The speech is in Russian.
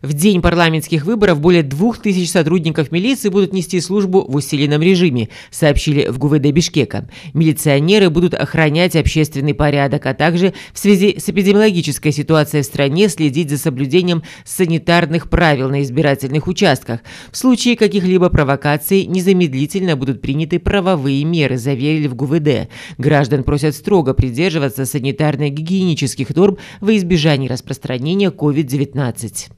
В день парламентских выборов более двух тысяч сотрудников милиции будут нести службу в усиленном режиме, сообщили в ГУВД Бишкека. Милиционеры будут охранять общественный порядок, а также в связи с эпидемиологической ситуацией в стране следить за соблюдением санитарных правил на избирательных участках. В случае каких-либо провокаций незамедлительно будут приняты правовые меры, заверили в ГУВД. Граждан просят строго придерживаться санитарно-гигиенических норм во избежание распространения COVID-19.